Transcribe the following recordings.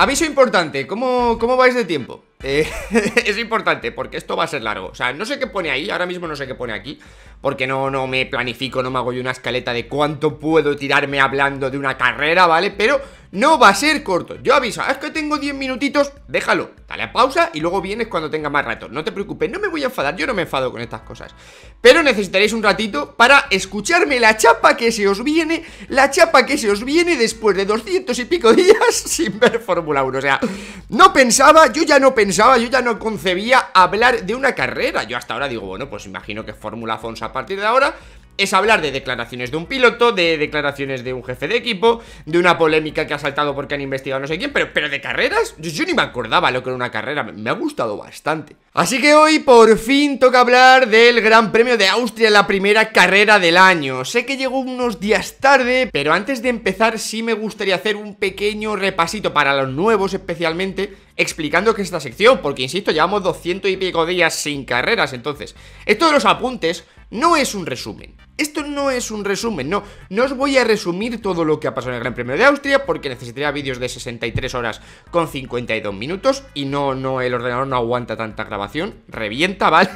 Aviso importante, ¿cómo, cómo vais de tiempo? Eh, es importante porque esto va a ser largo O sea, no sé qué pone ahí, ahora mismo no sé qué pone aquí Porque no, no me planifico, no me hago yo una escaleta de cuánto puedo tirarme hablando de una carrera, ¿vale? Pero no va a ser corto. Yo aviso, ah, es que tengo 10 minutitos, déjalo, dale a pausa y luego vienes cuando tenga más rato. No te preocupes, no me voy a enfadar, yo no me enfado con estas cosas. Pero necesitaréis un ratito para escucharme la chapa que se os viene, la chapa que se os viene después de 200 y pico días sin ver Fórmula 1. O sea, no pensaba, yo ya no pensaba, yo ya no concebía hablar de una carrera. Yo hasta ahora digo, bueno, pues imagino que Fórmula Fons a partir de ahora es hablar de declaraciones de un piloto, de declaraciones de un jefe de equipo, de una polémica que ha saltado porque han investigado no sé quién, pero, pero de carreras, yo, ni me acordaba lo que era una carrera, me, ha gustado bastante. Así que hoy por fin toca hablar del Gran Premio de Austria, la primera carrera del año. Sé que llegó unos días tarde, pero antes de empezar sí me gustaría hacer un pequeño repasito para los nuevos especialmente, explicando qué es esta sección, porque insisto, llevamos 200 y pico días sin carreras, entonces, esto de los apuntes no es un resumen. Esto no es un resumen, no, no os voy a resumir todo lo que ha pasado en el Gran Premio de Austria porque necesitaría vídeos de 63 horas con 52 minutos y no, no, el ordenador no aguanta tanta grabación, revienta, ¿vale?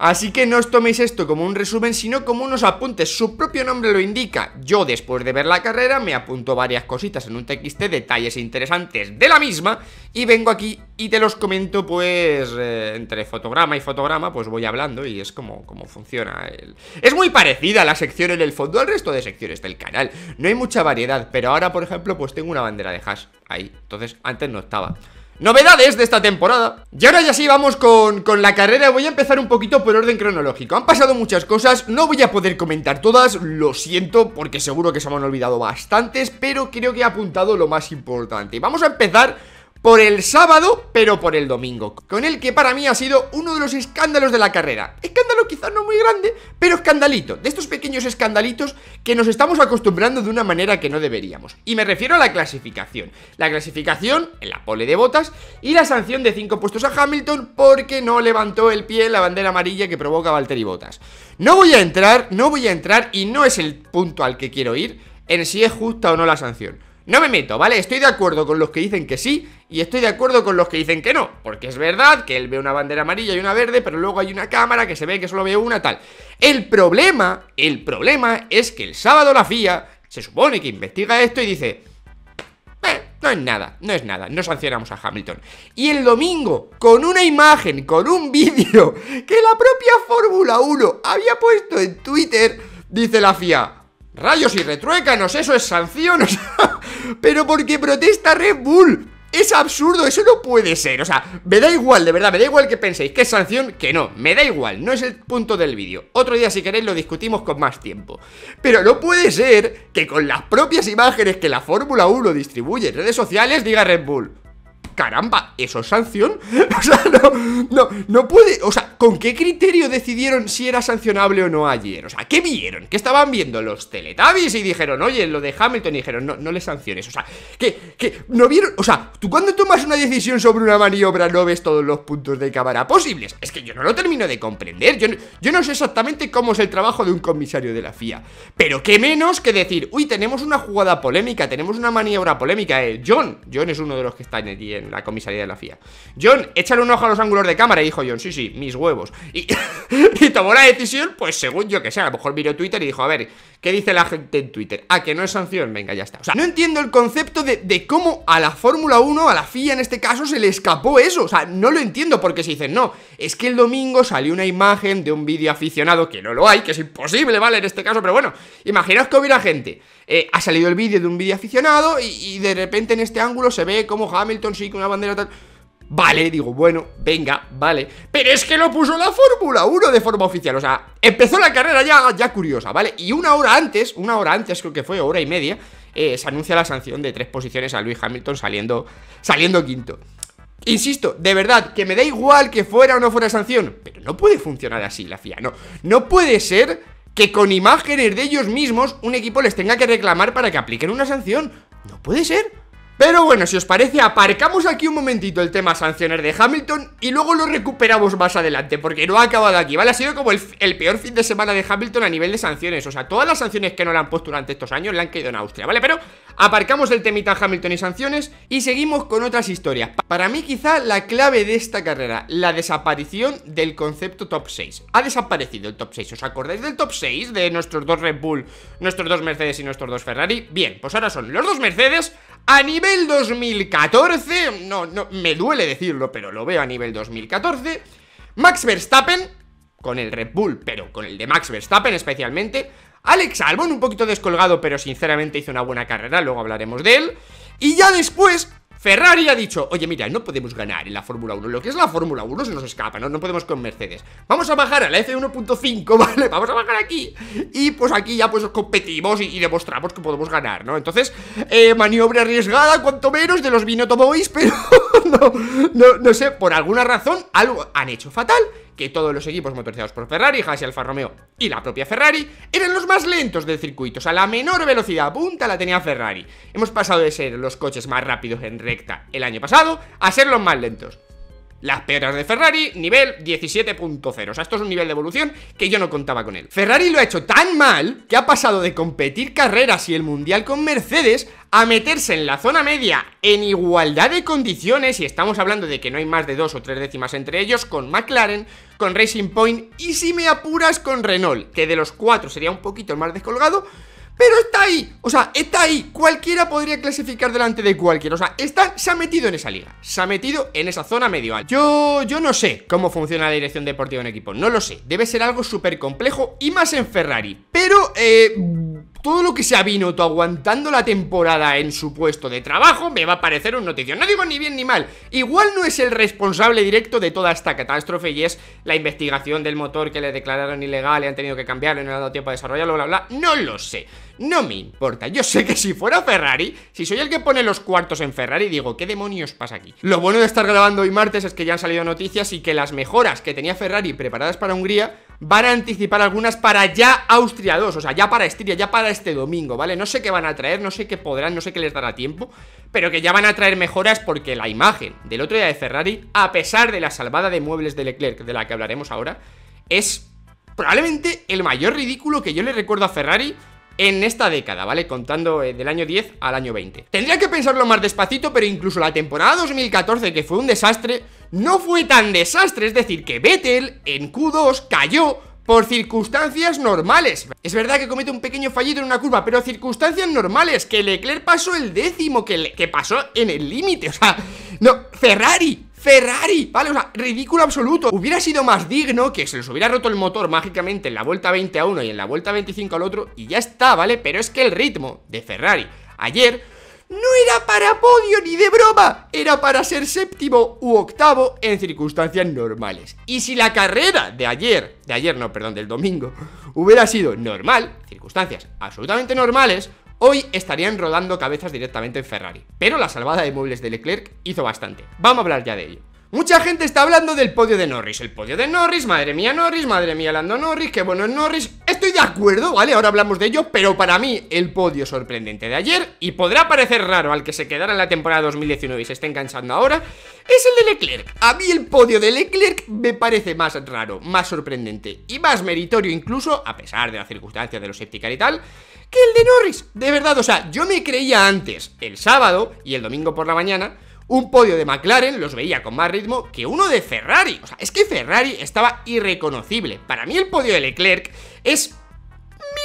Así que no os toméis esto como un resumen, sino como unos apuntes, su propio nombre lo indica. Yo después de ver la carrera me apunto varias cositas en un TXT, detalles interesantes de la misma y vengo aquí y te los comento pues eh, entre fotograma y fotograma pues voy hablando y es como, como funciona. El... Es muy parecido la sección en el fondo al resto de secciones del canal. No hay mucha variedad, pero ahora, por ejemplo, pues tengo una bandera de hash ahí. Entonces, antes no estaba. Novedades de esta temporada Y ahora ya sí, vamos con, con, la carrera Voy a empezar un poquito por orden cronológico Han pasado muchas cosas, no voy a poder comentar todas Lo siento, porque seguro que se me han olvidado bastantes Pero creo que he apuntado lo más importante Vamos a empezar por el sábado, pero por el domingo. Con el que para mí ha sido uno de los escándalos de la carrera. Escándalo quizás no muy grande, pero escandalito. De estos pequeños escandalitos que nos estamos acostumbrando de una manera que no deberíamos. Y me refiero a la clasificación. La clasificación, en la pole de botas y la sanción de 5 puestos a Hamilton porque no levantó el pie la bandera amarilla que provoca Valtteri Botas. No voy a entrar, no voy a entrar y no es el punto al que quiero ir en si es justa o no la sanción. No me meto, ¿vale? Estoy de acuerdo con los que dicen que sí y estoy de acuerdo con los que dicen que no. Porque es verdad que él ve una bandera amarilla y una verde, pero luego hay una cámara que se ve que solo ve una tal. El problema, el problema es que el sábado la FIA se supone que investiga esto y dice... Eh, no es nada, no es nada, no sancionamos a Hamilton. Y el domingo, con una imagen, con un vídeo que la propia Fórmula 1 había puesto en Twitter, dice la FIA, rayos y retruécanos, eso es sanción, o sea... Pero porque protesta Red Bull. Es absurdo, eso no puede ser O sea, me da igual, de verdad, me da igual que penséis Que es sanción, que no, me da igual No es el punto del vídeo, otro día si queréis Lo discutimos con más tiempo Pero no puede ser que con las propias imágenes Que la Fórmula 1 distribuye en redes sociales Diga Red Bull caramba, ¿eso es sanción? O sea, no, no, no puede, o sea, ¿con qué criterio decidieron si era sancionable o no ayer? O sea, ¿qué vieron? ¿Qué estaban viendo los Teletubbies y dijeron, oye, lo de Hamilton? Y dijeron, no, no le sanciones, o sea, que, que, no vieron, o sea, tú cuando tomas una decisión sobre una maniobra no ves todos los puntos de cámara posibles, es que yo no lo termino de comprender, yo, yo no sé exactamente cómo es el trabajo de un comisario de la FIA, pero qué menos que decir, uy, tenemos una jugada polémica, tenemos una maniobra polémica, John, John es uno de los que está en el la comisaría de la FIA. John, échale un ojo a los ángulos de cámara, y dijo John, sí, sí, mis huevos. Y, tomó la decisión, pues según yo que sea, a lo mejor miró Twitter y dijo, a ver, ¿qué dice la gente en Twitter? Ah, que no es sanción, venga, ya está. O sea, no entiendo el concepto de, cómo a la Fórmula 1, a la FIA en este caso, se le escapó eso. O sea, no lo entiendo porque si dicen, no, es que el domingo salió una imagen de un vídeo aficionado, que no lo hay, que es imposible, ¿vale? En este caso, pero bueno, imaginaos que hubiera gente eh, ha salido el vídeo de un vídeo aficionado y, de repente en este ángulo se ve como Hamilton sí con una bandera tal... Vale, digo, bueno, venga, vale. Pero es que lo puso la Fórmula 1 de forma oficial. O sea, empezó la carrera ya, ya curiosa, ¿vale? Y una hora antes, una hora antes creo que fue, hora y media, eh, se anuncia la sanción de tres posiciones a Luis Hamilton saliendo, saliendo quinto. Insisto, de verdad, que me da igual que fuera o no fuera sanción, pero no puede funcionar así la FIA, no. No puede ser que con imágenes de ellos mismos un equipo les tenga que reclamar para que apliquen una sanción. No puede ser. Pero bueno, si os parece, aparcamos aquí un momentito el tema sanciones de Hamilton y luego lo recuperamos más adelante, porque no ha acabado aquí, ¿vale? Ha sido como el, el peor fin de semana de Hamilton a nivel de sanciones, o sea, todas las sanciones que no le han puesto durante estos años le han caído en Austria, ¿vale? Pero aparcamos el temita Hamilton y sanciones y seguimos con otras historias. Para mí quizá la clave de esta carrera, la desaparición del concepto top 6. Ha desaparecido el top 6, ¿os acordáis del top 6 de nuestros dos Red Bull, nuestros dos Mercedes y nuestros dos Ferrari? Bien, pues ahora son los dos Mercedes, a nivel 2014, no, no, me duele decirlo, pero lo veo a nivel 2014, Max Verstappen, con el Red Bull, pero con el de Max Verstappen especialmente, Alex Albon, un poquito descolgado, pero sinceramente hizo una buena carrera, luego hablaremos de él, y ya después Ferrari ha dicho, oye, mira, no podemos ganar en la Fórmula 1. Lo que es la Fórmula 1 se nos escapa, ¿no? no podemos con Mercedes. Vamos a bajar a la F1.5, ¿vale? Vamos a bajar aquí. Y pues aquí ya pues competimos y, demostramos que podemos ganar, ¿no? Entonces, eh, maniobra arriesgada, cuanto menos, de los Binotto Boys, pero no, no, no sé, por alguna razón algo han hecho fatal que todos los equipos motorizados por Ferrari, Haas y Alfa Romeo y la propia Ferrari, eran los más lentos del circuito, o sea, la menor velocidad punta la tenía Ferrari. Hemos pasado de ser los coches más rápidos en recta el año pasado a ser los más lentos. Las peras de Ferrari, nivel 17.0 O sea, esto es un nivel de evolución que yo no contaba con él Ferrari lo ha hecho tan mal que ha pasado de competir carreras y el mundial con Mercedes A meterse en la zona media en igualdad de condiciones Y estamos hablando de que no hay más de dos o tres décimas entre ellos Con McLaren, con Racing Point y si me apuras con Renault Que de los cuatro sería un poquito el más descolgado pero está ahí, o sea, está ahí Cualquiera podría clasificar delante de cualquiera O sea, está, se ha metido en esa liga Se ha metido en esa zona medio Yo, yo no sé cómo funciona la dirección deportiva en equipo No lo sé, debe ser algo súper complejo Y más en Ferrari Pero, eh... Todo lo que se ha vino aguantando la temporada en su puesto de trabajo me va a parecer un noticio No digo ni bien ni mal. Igual no es el responsable directo de toda esta catástrofe y es la investigación del motor que le declararon ilegal y han tenido que cambiarlo y no le han dado tiempo a desarrollarlo, bla, bla. No lo sé. No me importa, yo sé que si fuera Ferrari, si soy el que pone los cuartos en Ferrari, digo, ¿qué demonios pasa aquí? Lo bueno de estar grabando hoy martes es que ya han salido noticias y que las mejoras que tenía Ferrari preparadas para Hungría van a anticipar algunas para ya Austria 2, o sea, ya para Estiria, ya para este domingo, ¿vale? No sé qué van a traer, no sé qué podrán, no sé qué les dará tiempo, pero que ya van a traer mejoras porque la imagen del otro día de Ferrari, a pesar de la salvada de muebles de Leclerc, de la que hablaremos ahora, es probablemente el mayor ridículo que yo le recuerdo a Ferrari en esta década, ¿vale? Contando eh, del año 10 al año 20. Tendría que pensarlo más despacito, pero incluso la temporada 2014, que fue un desastre, no fue tan desastre, es decir, que Vettel en Q2 cayó por circunstancias normales. Es verdad que comete un pequeño fallido en una curva, pero circunstancias normales, que Leclerc pasó el décimo, que, que pasó en el límite, o sea, no, Ferrari Ferrari, ¿vale? una ridículo absoluto Hubiera sido más digno que se les hubiera roto el motor mágicamente en la vuelta 20 a uno y en la vuelta 25 al otro Y ya está, ¿vale? Pero es que el ritmo de Ferrari ayer no era para podio ni de broma, era para ser séptimo u octavo en circunstancias normales. Y si la carrera de ayer, de ayer no, perdón, del domingo, hubiera sido normal, circunstancias absolutamente normales, hoy estarían rodando cabezas directamente en Ferrari. Pero la salvada de muebles de Leclerc hizo bastante. Vamos a hablar ya de ello. Mucha gente está hablando del podio de Norris El podio de Norris, madre mía Norris, madre mía Lando Norris Qué bueno es Norris Estoy de acuerdo, ¿vale? Ahora hablamos de ello Pero para mí el podio sorprendente de ayer Y podrá parecer raro al que se quedara en la temporada 2019 y se esté cansando ahora Es el de Leclerc A mí el podio de Leclerc me parece más raro, más sorprendente Y más meritorio incluso, a pesar de las circunstancias de los septicar y tal Que el de Norris, de verdad, o sea, yo me creía antes El sábado y el domingo por la mañana un podio de McLaren, los veía con más ritmo, que uno de Ferrari. O sea, es que Ferrari estaba irreconocible. Para mí el podio de Leclerc es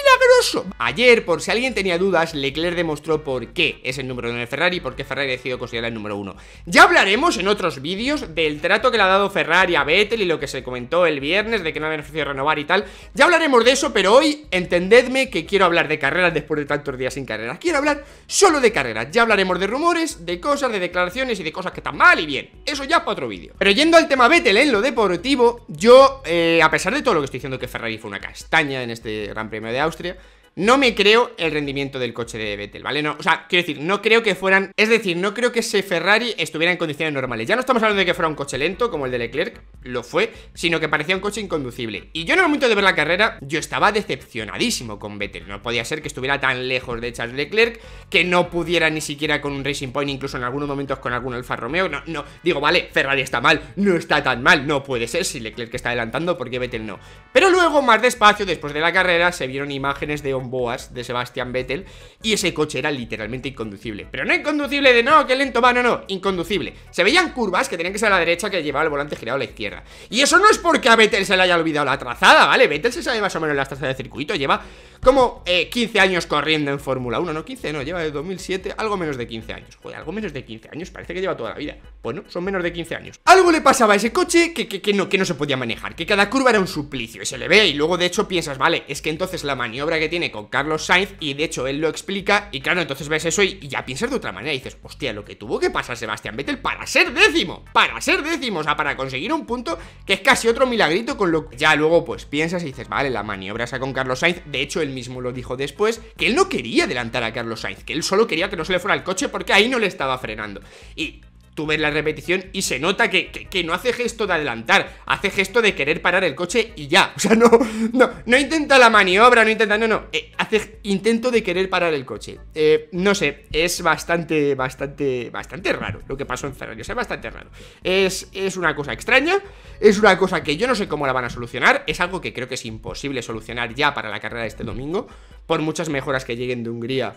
milagroso. Ayer, por si alguien tenía dudas, Leclerc demostró por qué es el número 1 de Ferrari y por qué Ferrari ha decidido considerar el número 1. Ya hablaremos en otros vídeos del trato que le ha dado Ferrari a Vettel y lo que se comentó el viernes de que no había ofrecido renovar y tal. Ya hablaremos de eso, pero hoy entendedme que quiero hablar de carreras después de tantos días sin carreras. Quiero hablar solo de carreras. Ya hablaremos de rumores, de cosas, de declaraciones y de cosas que están mal y bien. Eso ya para otro vídeo. Pero yendo al tema Vettel, en lo deportivo, yo, eh, a pesar de todo lo que estoy diciendo que Ferrari fue una castaña en este Gran Premio de Austria, Австрия. no me creo el rendimiento del coche de Vettel, ¿vale? No, o sea, quiero decir, no creo que fueran, es decir, no creo que ese Ferrari estuviera en condiciones normales. Ya no estamos hablando de que fuera un coche lento como el de Leclerc, lo fue, sino que parecía un coche inconducible. Y yo en el momento de ver la carrera, yo estaba decepcionadísimo con Vettel. No podía ser que estuviera tan lejos de Charles Leclerc, que no pudiera ni siquiera con un Racing Point, incluso en algunos momentos con algún Alfa Romeo. No, no, digo, vale, Ferrari está mal, no está tan mal, no puede ser si Leclerc está adelantando, porque Vettel no. Pero luego, más despacio, después de la carrera, se vieron imágenes de Boas de Sebastian Vettel y ese coche era literalmente inconducible. Pero no inconducible de no, que lento va, no, no, inconducible. Se veían curvas que tenían que ser a la derecha que llevaba el volante girado a la izquierda. Y eso no es porque a Vettel se le haya olvidado la trazada, ¿vale? Vettel se sabe más o menos la trazada de circuito, lleva como 15 eh, años corriendo en Fórmula 1, no 15, no, lleva de 2007 algo menos de 15 años. Joder, algo menos de 15 años, parece que lleva toda la vida. Bueno, son menos de 15 años. Algo le pasaba a ese coche que, que no, que no se podía manejar, que cada curva era un suplicio y se le ve y luego de hecho piensas, vale, es que entonces la maniobra que tiene con Carlos Sainz y de hecho él lo explica y claro, entonces ves eso y, ya piensas de otra manera y dices, hostia, lo que tuvo que pasar Sebastián Vettel para ser décimo, para ser décimo, o sea, para conseguir un punto que es casi otro milagrito con lo que ya luego pues piensas y dices, vale, la maniobra esa con Carlos Sainz, de hecho él mismo lo dijo después, que él no quería adelantar a Carlos Sainz, que él solo quería que no se le fuera el coche porque ahí no le estaba frenando y tú ves la repetición y se nota que, no hace gesto de adelantar, hace gesto de querer parar el coche y ya. O sea, no, no, no intenta la maniobra, no intenta, no, no, eh, hace intento de querer parar el coche. Eh, no sé, es bastante, bastante, bastante raro lo que pasó en Ferrari, o sea, bastante raro. Es, es una cosa extraña, es una cosa que yo no sé cómo la van a solucionar, es algo que creo que es imposible solucionar ya para la carrera de este domingo, por muchas mejoras que lleguen de Hungría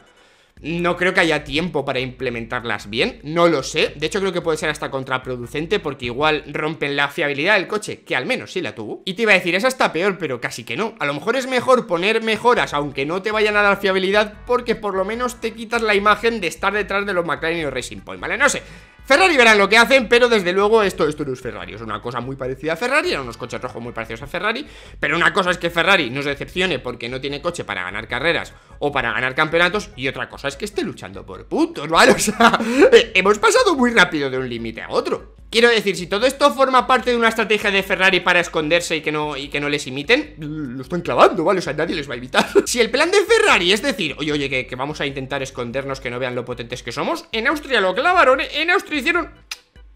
no creo que haya tiempo para implementarlas bien, no lo sé. De hecho, creo que puede ser hasta contraproducente porque igual rompen la fiabilidad del coche, que al menos sí la tuvo. Y te iba a decir, esa está peor, pero casi que no. A lo mejor es mejor poner mejoras, aunque no te vayan a dar fiabilidad, porque por lo menos te quitas la imagen de estar detrás de los McLaren y los Racing Point, ¿vale? No sé. Ferrari verán lo que hacen, pero desde luego esto, esto no es Ferrari, es una cosa muy parecida a Ferrari, eran unos coches rojos muy parecidos a Ferrari, pero una cosa es que Ferrari nos decepcione porque no tiene coche para ganar carreras o para ganar campeonatos. Y otra cosa es que esté luchando por puntos, ¿vale? O sea, eh, hemos pasado muy rápido de un límite a otro. Quiero decir, si todo esto forma parte de una estrategia de Ferrari para esconderse y que no, y que no les imiten, lo están clavando, ¿vale? O sea, nadie les va a evitar. Si el plan de Ferrari es decir, oye, oye, que, que vamos a intentar escondernos, que no vean lo potentes que somos, en Austria lo clavaron, en Austria hicieron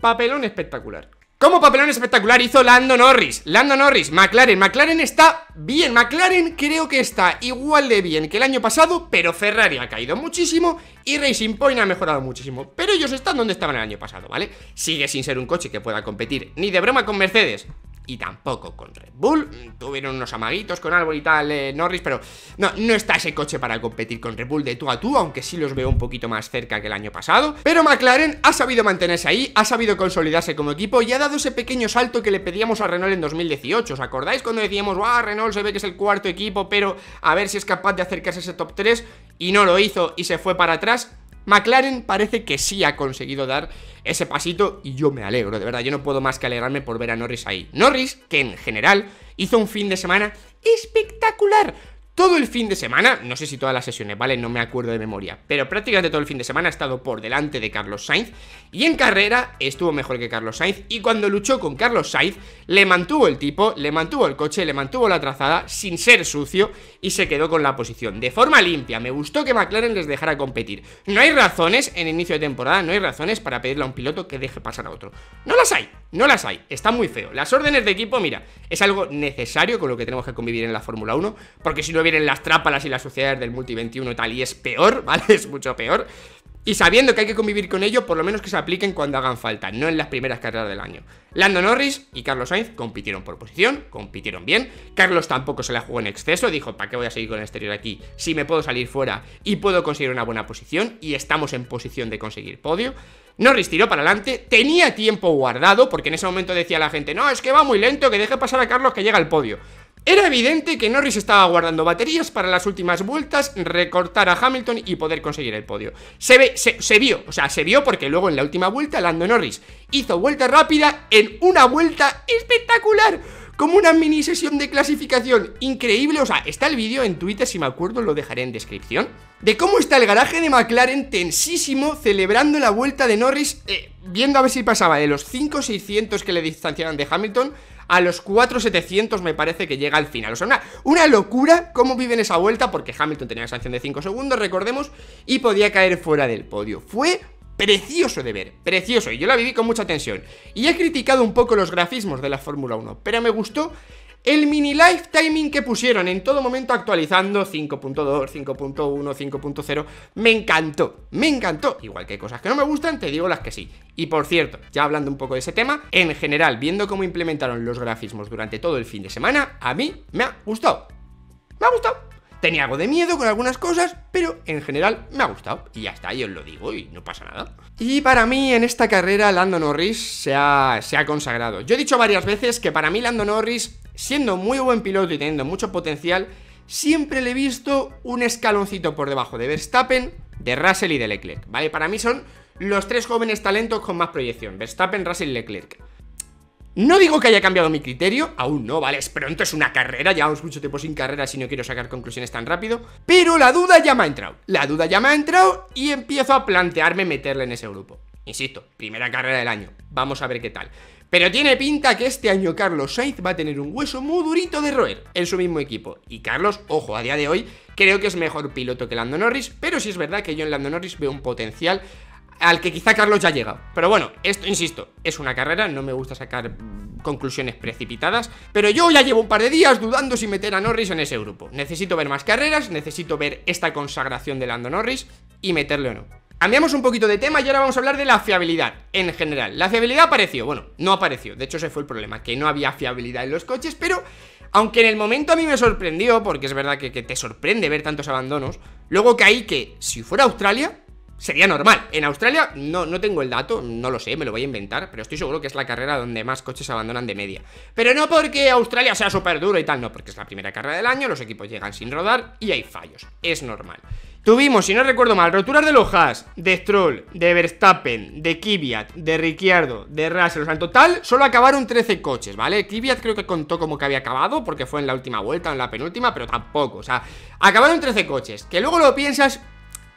papelón espectacular. Como papelón espectacular hizo Lando Norris Lando Norris, McLaren, McLaren está bien McLaren creo que está igual de bien que el año pasado Pero Ferrari ha caído muchísimo y Racing Point ha mejorado muchísimo Pero ellos están donde estaban el año pasado, ¿vale? Sigue sin ser un coche que pueda competir ni de broma con Mercedes y tampoco con Red Bull. Tuvieron unos amaguitos con Albon y tal, eh, Norris, pero no, no está ese coche para competir con Red Bull de tú a tú, aunque sí los veo un poquito más cerca que el año pasado. Pero McLaren ha sabido mantenerse ahí, ha sabido consolidarse como equipo y ha dado ese pequeño salto que le pedíamos a Renault en 2018. ¿Os acordáis cuando decíamos, ah, Renault se ve que es el cuarto equipo, pero a ver si es capaz de acercarse a ese top 3? Y no lo hizo y se fue para atrás McLaren parece que sí ha conseguido dar ese pasito y yo me alegro, de verdad, yo no puedo más que alegrarme por ver a Norris ahí. Norris, que en general hizo un fin de semana espectacular, todo el fin de semana, no sé si todas las sesiones, ¿vale? No me acuerdo de memoria, pero prácticamente todo el fin de semana ha estado por delante de Carlos Sainz y en carrera estuvo mejor que Carlos Sainz y cuando luchó con Carlos Sainz le mantuvo el tipo, le mantuvo el coche, le mantuvo la trazada sin ser sucio y se quedó con la posición de forma limpia. Me gustó que McLaren les dejara competir. No hay razones en inicio de temporada, no hay razones para pedirle a un piloto que deje pasar a otro. No las hay, no las hay, está muy feo. Las órdenes de equipo, mira, es algo necesario con lo que tenemos que convivir en la Fórmula 1 porque si no vienen las trápalas y las suciedades del multi 21 tal, y es peor, ¿vale? Es mucho peor. Y sabiendo que hay que convivir con ello, por lo menos que se apliquen cuando hagan falta, no en las primeras carreras del año. Lando Norris y Carlos Sainz compitieron por posición, compitieron bien. Carlos tampoco se la jugó en exceso, dijo, ¿para qué voy a seguir con el exterior aquí? Si me puedo salir fuera y puedo conseguir una buena posición y estamos en posición de conseguir podio. Norris tiró para adelante, tenía tiempo guardado, porque en ese momento decía la gente, no, es que va muy lento, que deje pasar a Carlos que llega al podio. Era evidente que Norris estaba guardando baterías para las últimas vueltas, recortar a Hamilton y poder conseguir el podio. Se, ve, se, vio, o sea, se vio porque luego en la última vuelta Lando Norris hizo vuelta rápida en una vuelta espectacular. Como una mini sesión de clasificación increíble, o sea, está el vídeo en Twitter, si me acuerdo lo dejaré en descripción, de cómo está el garaje de McLaren tensísimo celebrando la vuelta de Norris, eh, viendo a ver si pasaba de los 5 600 que le distanciaban de Hamilton a los 4700 me parece que llega al final. O sea, una, una locura cómo viven esa vuelta, porque Hamilton tenía la sanción de 5 segundos, recordemos, y podía caer fuera del podio. Fue precioso de ver, precioso, y yo la viví con mucha tensión. Y he criticado un poco los grafismos de la Fórmula 1, pero me gustó el mini lifetiming que pusieron en todo momento actualizando 5.2, 5.1, 5.0, me encantó, me encantó. Igual que hay cosas que no me gustan, te digo las que sí. Y por cierto, ya hablando un poco de ese tema, en general, viendo cómo implementaron los grafismos durante todo el fin de semana, a mí me ha gustado. Me ha gustado. Tenía algo de miedo con algunas cosas, pero en general me ha gustado. Y ya está, yo os lo digo y no pasa nada. Y para mí en esta carrera Lando Norris se ha, consagrado. Yo he dicho varias veces que para mí Lando Norris, siendo muy buen piloto y teniendo mucho potencial, siempre le he visto un escaloncito por debajo de Verstappen, de Russell y de Leclerc. ¿Vale? Para mí son los tres jóvenes talentos con más proyección. Verstappen, Russell y Leclerc. No digo que haya cambiado mi criterio, aún no, vale, es pronto, es una carrera, llevamos mucho tiempo sin carrera si no quiero sacar conclusiones tan rápido, pero la duda ya me ha entrado, la duda ya me ha entrado y empiezo a plantearme meterle en ese grupo. Insisto, primera carrera del año, vamos a ver qué tal. Pero tiene pinta que este año Carlos Sainz va a tener un hueso muy durito de roer en su mismo equipo. Y Carlos, ojo, a día de hoy creo que es mejor piloto que Lando Norris, pero sí es verdad que yo en Lando Norris veo un potencial al que quizá Carlos ya ha llegado. Pero bueno, esto, insisto, es una carrera, no me gusta sacar conclusiones precipitadas, pero yo ya llevo un par de días dudando si meter a Norris en ese grupo. Necesito ver más carreras, necesito ver esta consagración de Lando Norris y meterle o no. Cambiamos un poquito de tema y ahora vamos a hablar de la fiabilidad en general. La fiabilidad apareció, bueno, no apareció, de hecho ese fue el problema, que no había fiabilidad en los coches, pero aunque en el momento a mí me sorprendió, porque es verdad que, que te sorprende ver tantos abandonos, luego caí que si fuera Australia, sería normal. En Australia no, no tengo el dato, no lo sé, me lo voy a inventar, pero estoy seguro que es la carrera donde más coches abandonan de media. Pero no porque Australia sea súper duro y tal, no, porque es la primera carrera del año, los equipos llegan sin rodar y hay fallos. Es normal. Tuvimos, si no recuerdo mal, roturas de Lojas, de Stroll, de Verstappen, de Kvyat, de Ricciardo, de Russell. en total solo acabaron 13 coches, ¿vale? Kvyat creo que contó como que había acabado porque fue en la última vuelta en la penúltima, pero tampoco. O sea, acabaron 13 coches. Que luego lo piensas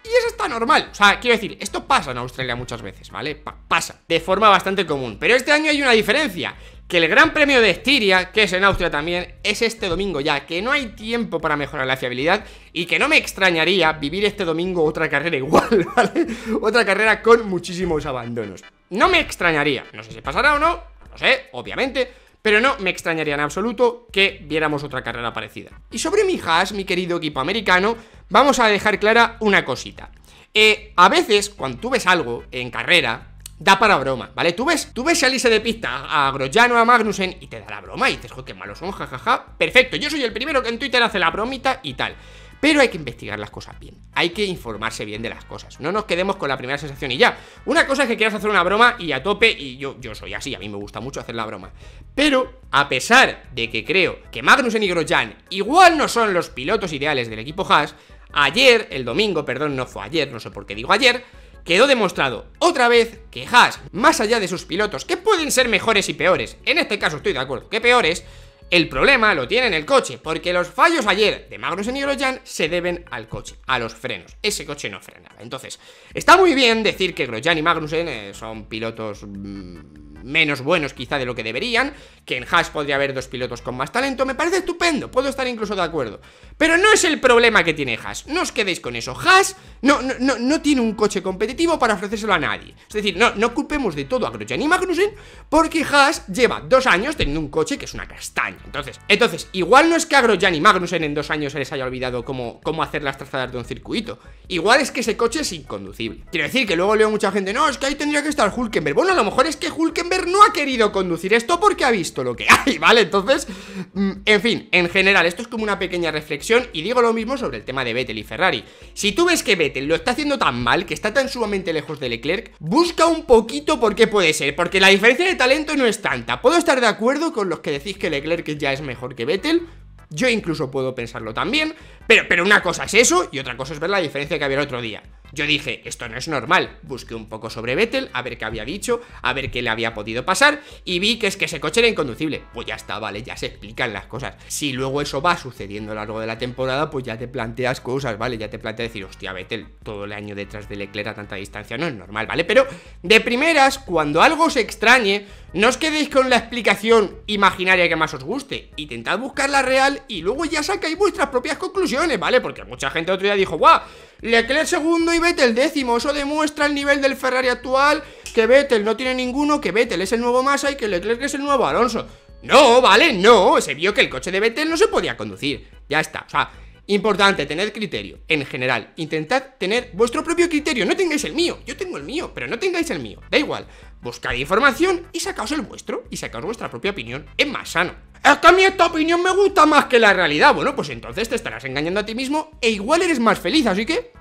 y eso está normal, o sea, quiero decir, esto pasa en Australia muchas veces, ¿vale? pasa, de forma bastante común Pero este año hay una diferencia que el Gran Premio de Estiria, que es en Austria también, es este domingo ya, que no hay tiempo para mejorar la fiabilidad y que no me extrañaría vivir este domingo otra carrera igual, ¿vale? Otra carrera con muchísimos abandonos. No me extrañaría, no sé si pasará o no, no sé, obviamente, pero no me extrañaría en absoluto que viéramos otra carrera parecida. Y sobre mi hash, mi querido equipo americano, vamos a dejar clara una cosita. Eh, a veces, cuando tú ves algo en carrera, da para broma, ¿vale? Tú ves, tú ves salirse de pista a o a Magnussen y te da la broma y dices, joder, qué malos son, jajaja. Perfecto, yo soy el primero que en Twitter hace la bromita y tal. Pero hay que investigar las cosas bien, hay que informarse bien de las cosas. No nos quedemos con la primera sensación y ya. Una cosa es que quieras hacer una broma y a tope, y yo, yo soy así, a mí me gusta mucho hacer la broma. Pero, a pesar de que creo que Magnussen y Grosjean igual no son los pilotos ideales del equipo Haas, Ayer, el domingo, perdón, no fue ayer, no sé por qué digo ayer, quedó demostrado otra vez que Haas, más allá de sus pilotos, que pueden ser mejores y peores, en este caso estoy de acuerdo que peores, el problema lo tiene en el coche, porque los fallos ayer de Magnussen y Grosjean se deben al coche, a los frenos. Ese coche no frena. Entonces, está muy bien decir que Grosjean y Magnussen eh, son pilotos... Mm, menos buenos quizá de lo que deberían, que en Haas podría haber dos pilotos con más talento, me parece estupendo, puedo estar incluso de acuerdo. Pero no es el problema que tiene Haas, no os quedéis con eso. Haas no, no, tiene un coche competitivo para ofrecérselo a nadie. Es decir, no, no culpemos de todo a Grosjean y Magnussen, porque Haas lleva dos años teniendo un coche que es una castaña. Entonces, entonces igual no es que a Grosjean y Magnussen en dos años se les haya olvidado cómo, cómo hacer las trazadas de un circuito. Igual es que ese coche es inconducible. Quiero decir que luego leo mucha gente, no, es que ahí tendría que estar Hulkenberg. Bueno, a lo mejor es que Hulkenberg no ha querido conducir esto porque ha visto lo que hay, ¿vale? Entonces, mm, en fin, en general, esto es como una pequeña reflexión y digo lo mismo sobre el tema de Vettel y Ferrari. Si tú ves que Vettel lo está haciendo tan mal, que está tan sumamente lejos de Leclerc, busca un poquito por qué puede ser, porque la diferencia de talento no es tanta. Puedo estar de acuerdo con los que decís que Leclerc ya es mejor que Vettel, yo incluso puedo pensarlo también, pero, pero una cosa es eso y otra cosa es ver la diferencia que había el otro día. Yo dije, esto no es normal. Busqué un poco sobre Vettel, a ver qué había dicho, a ver qué le había podido pasar, y vi que es que ese coche era inconducible. Pues ya está, vale, ya se explican las cosas. Si luego eso va sucediendo a lo largo de la temporada, pues ya te planteas cosas, ¿vale? Ya te planteas decir, hostia, Vettel, todo el año detrás de Leclerc a tanta distancia no es normal, ¿vale? Pero de primeras, cuando algo se extrañe, no os quedéis con la explicación imaginaria que más os guste, intentad buscar la real y luego ya sacáis vuestras propias conclusiones, ¿vale? Porque mucha gente otro día dijo, guau, Leclerc segundo y Vettel décimo, eso demuestra el nivel del Ferrari actual, que Vettel no tiene ninguno, que Vettel es el nuevo Massa y que Leclerc es el nuevo Alonso. No, ¿vale? No, se vio que el coche de Vettel no se podía conducir, ya está, o sea... Importante, tener criterio, en general Intentad tener vuestro propio criterio No tengáis el mío, yo tengo el mío Pero no tengáis el mío, da igual buscad información y sacaos el vuestro y sacaos vuestra propia opinión. Es más sano. Es que a mí esta opinión me gusta más que la realidad. Bueno, pues entonces te estarás engañando a ti mismo e igual eres más feliz, así que...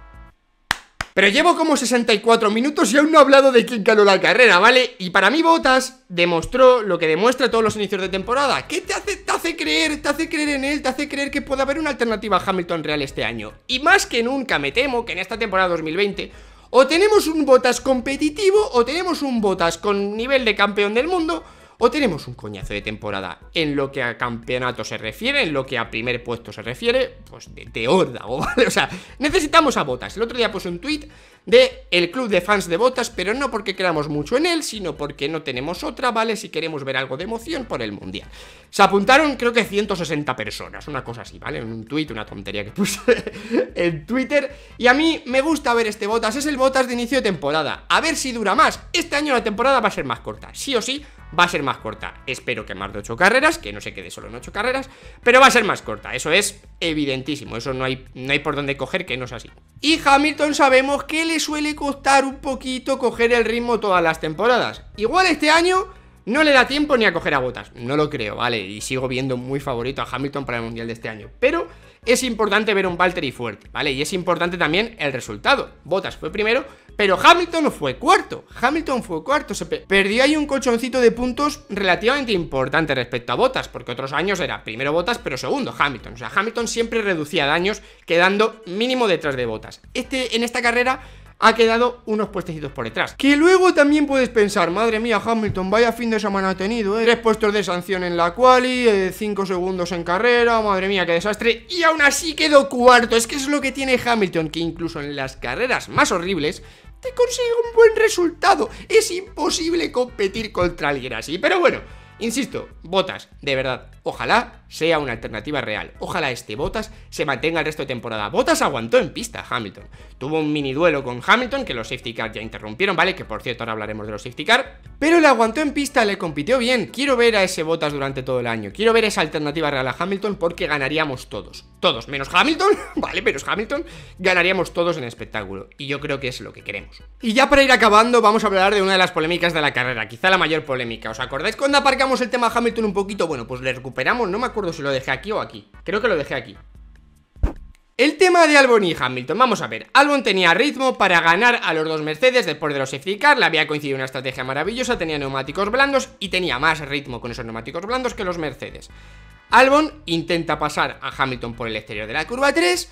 Pero llevo como 64 minutos y aún no he hablado de quién ganó la carrera, ¿vale? Y para mí Botas demostró lo que demuestra todos los inicios de temporada. ¿Qué te hace, te hace creer? Te hace creer en él, te hace creer que puede haber una alternativa a Hamilton real este año. Y más que nunca me temo que en esta temporada 2020 o tenemos un Botas competitivo o tenemos un Botas con nivel de campeón del mundo o tenemos un coñazo de temporada. En lo que a campeonato se refiere, en lo que a primer puesto se refiere, pues de, horda, ¿vale? O sea, necesitamos a Botas. El otro día puse un tweet de el club de fans de Botas, pero no porque creamos mucho en él, sino porque no tenemos otra, ¿vale? Si queremos ver algo de emoción por el Mundial. Se apuntaron creo que 160 personas, una cosa así, ¿vale? En un tweet, una tontería que puse en Twitter. Y a mí me gusta ver este Botas, es el Botas de inicio de temporada. A ver si dura más. Este año la temporada va a ser más corta, sí o sí, va a ser más corta. Espero que más de 8 carreras, que no se quede solo en 8 carreras, pero va a ser más corta. Eso es evidentísimo, eso no hay, no hay por dónde coger que no es así. Y Hamilton sabemos que le suele costar un poquito coger el ritmo todas las temporadas. Igual este año no le da tiempo ni a coger a botas. No lo creo, ¿vale? Y sigo viendo muy favorito a Hamilton para el Mundial de este año. Pero es importante ver un Valtteri fuerte, ¿vale? Y es importante también el resultado. Botas fue primero, pero Hamilton no fue cuarto, Hamilton fue cuarto, se perdió ahí un colchoncito de puntos relativamente importante respecto a Botas, porque otros años era primero Botas, pero segundo Hamilton. O sea, Hamilton siempre reducía daños quedando mínimo detrás de Botas. Este, en esta carrera ha quedado unos puestecitos por detrás. Que luego también puedes pensar, madre mía, Hamilton, vaya fin de semana ha tenido, ¿eh? Tres puestos de sanción en la quali, eh, cinco segundos en carrera, madre mía, qué desastre. Y aún así quedó cuarto. Es que es lo que tiene Hamilton, que incluso en las carreras más horribles te consigue un buen resultado. Es imposible competir contra alguien así. Pero bueno, insisto, botas, de verdad, Ojalá sea una alternativa real. Ojalá este Bottas se mantenga el resto de temporada. Bottas aguantó en pista Hamilton. Tuvo un mini duelo con Hamilton que los safety car ya interrumpieron, ¿vale? Que por cierto ahora hablaremos de los safety car. Pero le aguantó en pista, le compitió bien. Quiero ver a ese Bottas durante todo el año. Quiero ver esa alternativa real a Hamilton porque ganaríamos todos. Todos, menos Hamilton, ¿vale? Pero es Hamilton. Ganaríamos todos en espectáculo. Y yo creo que es lo que queremos. Y ya para ir acabando vamos a hablar de una de las polémicas de la carrera. Quizá la mayor polémica. ¿Os acordáis cuando aparcamos el tema Hamilton un poquito? Bueno, pues le recuperamos no me acuerdo si lo dejé aquí o aquí Creo que lo dejé aquí el tema de Albon y Hamilton, vamos a ver, Albon tenía ritmo para ganar a los dos Mercedes después de los safety le había coincidido una estrategia maravillosa, tenía neumáticos blandos y tenía más ritmo con esos neumáticos blandos que los Mercedes. Albon intenta pasar a Hamilton por el exterior de la curva 3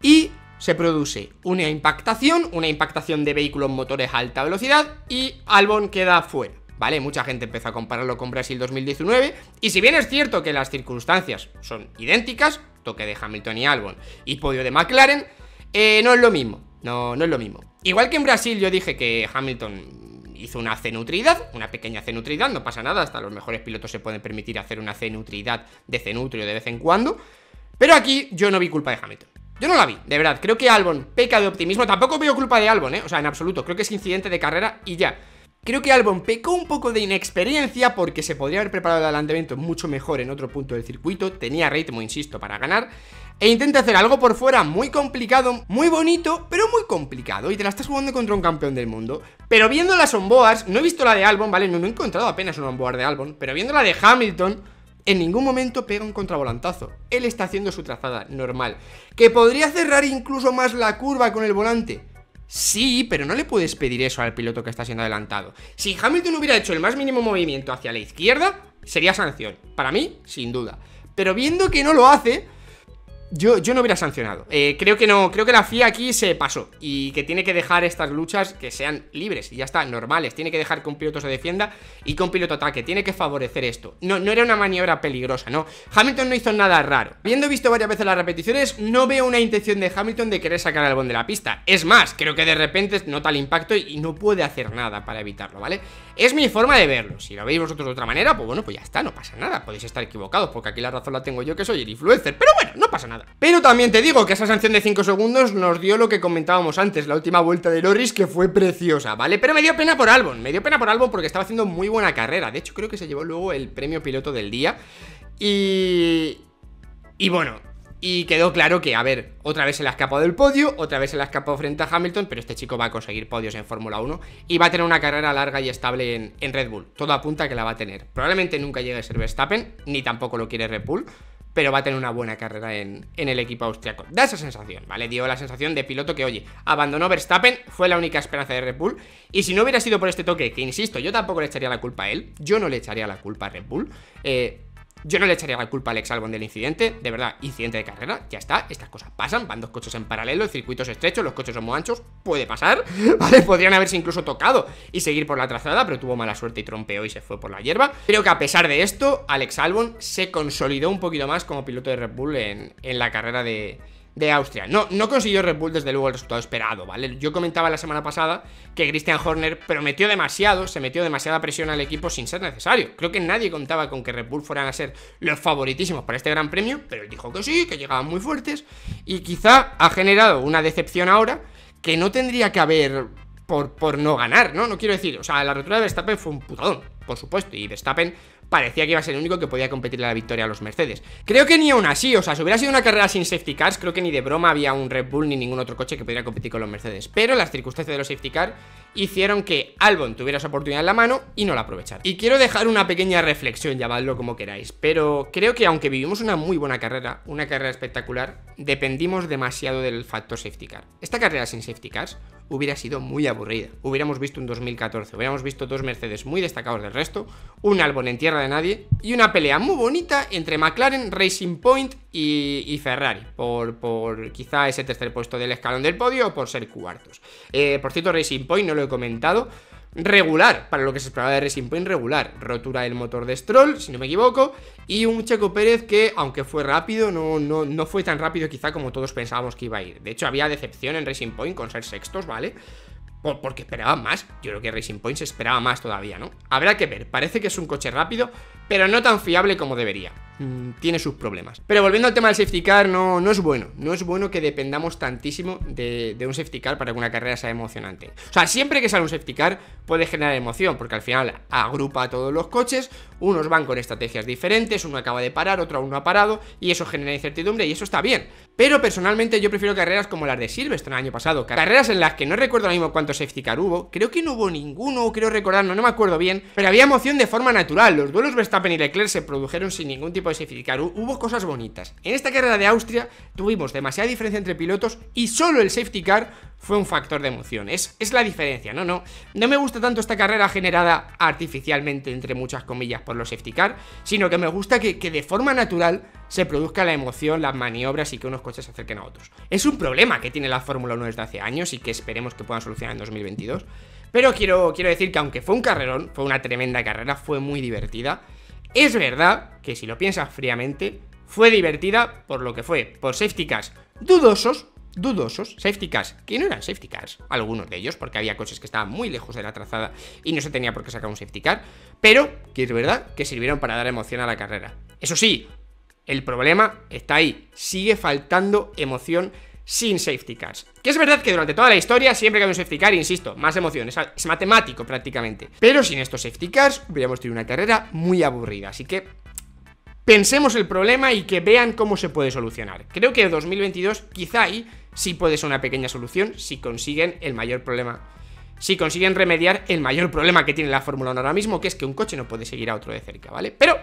y se produce una impactación, una impactación de vehículos motores a alta velocidad y Albon queda fuera. ¿vale? Mucha gente empezó a compararlo con Brasil 2019 y si bien es cierto que las circunstancias son idénticas, toque de Hamilton y Albon y podio de McLaren, eh, no es lo mismo, no, no es lo mismo. Igual que en Brasil yo dije que Hamilton hizo una cenutridad, una pequeña cenutridad, no pasa nada, hasta los mejores pilotos se pueden permitir hacer una cenutridad de cenutrio de vez en cuando, pero aquí yo no vi culpa de Hamilton. Yo no la vi, de verdad. Creo que Albon peca de optimismo. Tampoco veo culpa de Albon, ¿eh? O sea, en absoluto. Creo que es incidente de carrera y ya. Creo que Albon pecó un poco de inexperiencia porque se podría haber preparado el adelantamiento mucho mejor en otro punto del circuito, tenía ritmo, insisto, para ganar, e intenta hacer algo por fuera muy complicado, muy bonito, pero muy complicado, y te la estás jugando contra un campeón del mundo. Pero viendo las onboards, no he visto la de Albon, ¿vale? No, he encontrado apenas una onboard de Albon, pero viendo la de Hamilton, en ningún momento pega un contravolantazo. Él está haciendo su trazada normal. Que podría cerrar incluso más la curva con el volante. Sí, pero no le puedes pedir eso al piloto que está siendo adelantado. Si Hamilton hubiera hecho el más mínimo movimiento hacia la izquierda, sería sanción. Para mí, sin duda. Pero viendo que no lo hace, yo, no hubiera sancionado. Eh, creo que no, creo que la FIA aquí se pasó y que tiene que dejar estas luchas que sean libres y ya está, normales. Tiene que dejar con un piloto se defienda y con piloto ataque. Tiene que favorecer esto. No, no era una maniobra peligrosa, ¿no? Hamilton no hizo nada raro. Habiendo visto varias veces las repeticiones, no veo una intención de Hamilton de querer sacar al bón de la pista. Es más, creo que de repente nota el impacto y no puede hacer nada para evitarlo, ¿vale? Es mi forma de verlo. Si lo veis vosotros de otra manera, pues bueno, pues ya está, no pasa nada. Podéis estar equivocados, porque aquí la razón la tengo yo que soy el influencer. Pero bueno, no pasa nada. Pero también te digo que esa sanción de 5 segundos nos dio lo que comentábamos antes, la última vuelta de Loris, que fue preciosa, ¿vale? Pero me dio pena por Albon, me dio pena por Albon porque estaba haciendo muy buena carrera. De hecho, creo que se llevó luego el premio piloto del día. Y... Y bueno, y quedó claro que, a ver, otra vez se le ha escapado del podio, otra vez se le ha escapado frente a Hamilton, pero este chico va a conseguir podios en Fórmula 1 y va a tener una carrera larga y estable en, Red Bull. Todo apunta que la va a tener. Probablemente nunca llegue a ser Verstappen, ni tampoco lo quiere Red Bull, pero va a tener una buena carrera en, en el equipo austriaco. Da esa sensación, ¿vale? Dio la sensación de piloto que, oye, abandonó Verstappen, fue la única esperanza de Red Bull, y si no hubiera sido por este toque, que insisto, yo tampoco le echaría la culpa a él, yo no le echaría la culpa a Red Bull, eh yo no le echaría la culpa a Alex Albon del incidente, de verdad, incidente de carrera, ya está, estas cosas pasan, van dos coches en paralelo, el circuito es estrecho, los coches son muy anchos, puede pasar, ¿vale? Podrían haberse incluso tocado y seguir por la trazada, pero tuvo mala suerte y trompeó y se fue por la hierba. Creo que a pesar de esto, Alex Albon se consolidó un poquito más como piloto de Red Bull en, en la carrera de, de Austria. No, no consiguió Red Bull desde luego el resultado esperado, ¿vale? Yo comentaba la semana pasada que Christian Horner prometió demasiado, se metió demasiada presión al equipo sin ser necesario. Creo que nadie contaba con que Red Bull fueran a ser los favoritísimos para este gran premio, pero él dijo que sí, que llegaban muy fuertes y quizá ha generado una decepción ahora que no tendría que haber por, por no ganar, ¿no? No quiero decir, o sea, la rotura de Verstappen fue un putadón, por supuesto, y Verstappen parecía que iba a ser el único que podía competirle la victoria a los Mercedes. Creo que ni aún así, o sea, si hubiera sido una carrera sin safety cars, creo que ni de broma había un Red Bull ni ningún otro coche que pudiera competir con los Mercedes. Pero las circunstancias de los safety Cars hicieron que Albon tuviera esa oportunidad en la mano y no la aprovechara. Y quiero dejar una pequeña reflexión, llamadlo como queráis, pero creo que aunque vivimos una muy buena carrera, una carrera espectacular, dependimos demasiado del factor safety car. Esta carrera sin safety cars hubiera sido muy aburrida. Hubiéramos visto un 2014, hubiéramos visto dos Mercedes muy destacados del resto, un álbum en tierra de nadie y una pelea muy bonita entre McLaren, Racing Point y, Ferrari, por, quizá ese tercer puesto del escalón del podio o por ser cuartos. Eh, por cierto, Racing Point no lo he comentado, regular, para lo que se esperaba de Racing Point regular, rotura del motor de Stroll, si no me equivoco, y un Checo Pérez que, aunque fue rápido, no, no, no fue tan rápido quizá como todos pensábamos que iba a ir. De hecho, había decepción en Racing Point con ser sextos, ¿vale? Porque esperaban más, yo creo que Racing Point se esperaba más todavía, ¿no? Habrá que ver, parece que es un coche rápido, pero no tan fiable como debería. Mm, tiene sus problemas. Pero volviendo al tema del safety car, no, no es bueno. No es bueno que dependamos tantísimo de, un safety car para que una carrera sea emocionante. O sea, siempre que sale un safety car puede generar emoción, porque al final agrupa a todos los coches, unos van con estrategias diferentes, uno acaba de parar, otro aún no ha parado, y eso genera incertidumbre y eso está bien. Pero personalmente yo prefiero carreras como las de Silverstone el año pasado, carreras en las que no recuerdo ahora mismo cuántos safety car hubo, creo que no hubo ninguno, creo recordar, no, no me acuerdo bien, pero había emoción de forma natural, los duelos y Leclerc se produjeron sin ningún tipo de safety car. Hubo cosas bonitas. En esta carrera de Austria tuvimos demasiada diferencia entre pilotos y solo el safety car fue un factor de emoción. Es, la diferencia, ¿no? No, no me gusta tanto esta carrera generada artificialmente, entre muchas comillas, por los safety car, sino que me gusta que, de forma natural se produzca la emoción, las maniobras y que unos coches se acerquen a otros. Es un problema que tiene la Fórmula 1 desde hace años y que esperemos que puedan solucionar en 2022. Pero quiero, quiero decir que aunque fue un carrerón, fue una tremenda carrera, fue muy divertida. Es verdad que si lo piensas fríamente, fue divertida por lo que fue, por safety cars dudosos, dudosos, safety cars, que no eran safety cars, algunos de ellos, porque había coches que estaban muy lejos de la trazada y no se tenía por qué sacar un safety car, pero que es verdad que sirvieron para dar emoción a la carrera. Eso sí, el problema está ahí, sigue faltando emoción sin safety cars. Que es verdad que durante toda la historia siempre que hay un safety car, insisto, más emociones, es matemático prácticamente. Pero sin estos safety cars hubiéramos tenido una carrera muy aburrida, así que pensemos el problema y que vean cómo se puede solucionar. Creo que 2022 quizá ahí sí puede ser una pequeña solución si consiguen el mayor problema. Si consiguen remediar el mayor problema que tiene la Fórmula 1 ahora mismo, que es que un coche no puede seguir a otro de cerca, ¿vale? Pero,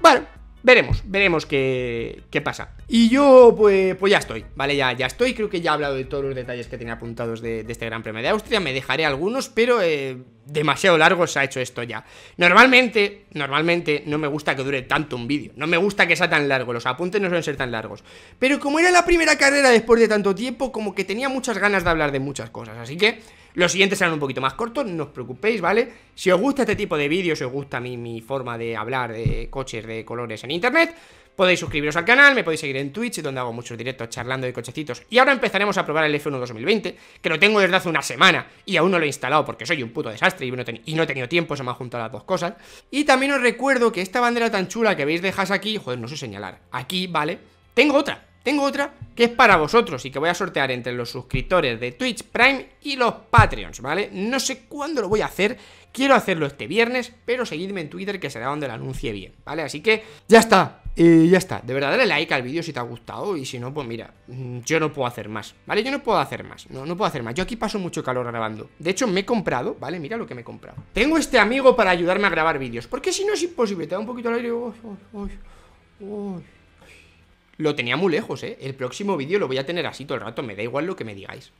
bueno, Veremos, veremos qué, qué pasa. Y yo, pues, pues ya estoy, ¿vale? Ya, ya estoy, creo que ya he hablado de todos los detalles que tenía apuntados de, este Gran Premio de Austria, me dejaré algunos, pero eh, demasiado largo se ha hecho esto ya. Normalmente, normalmente no me gusta que dure tanto un vídeo, no me gusta que sea tan largo, los apuntes no suelen ser tan largos. Pero como era la primera carrera después de tanto tiempo, como que tenía muchas ganas de hablar de muchas cosas, así que... Los siguientes serán un poquito más cortos, no os preocupéis, ¿vale? Si os gusta este tipo de vídeos, si os gusta mi, forma de hablar de coches de colores en internet, podéis suscribiros al canal, me podéis seguir en Twitch, donde hago muchos directos charlando de cochecitos. Y ahora empezaremos a probar el F1 2020, que lo tengo desde hace una semana y aún no lo he instalado porque soy un puto desastre y no, he tenido tiempo, se me ha juntado las dos cosas. Y también os recuerdo que esta bandera tan chula que veis dejas aquí, joder, no sé señalar, aquí, ¿vale? Tengo otra, tengo otra que es para vosotros y que voy a sortear entre los suscriptores de Twitch Prime y los Patreons, ¿vale? No sé cuándo lo voy a hacer, quiero hacerlo este viernes, pero seguidme en Twitter que será donde lo anuncie bien, ¿vale? Así que ya está, y eh, ya está, de verdad dale like al vídeo si te ha gustado y si no, pues mira, mm, yo no puedo hacer más, ¿vale? Yo no puedo hacer más, no, no puedo hacer más, yo aquí paso mucho calor grabando De hecho me he comprado, ¿vale? Mira lo que me he comprado Tengo este amigo para ayudarme a grabar vídeos, porque si no es imposible, te da un poquito el aire... Uy, uy, uy, uy. Lo tenía muy lejos, ¿eh? El próximo vídeo lo voy a tener así todo el rato, me da igual lo que me digáis.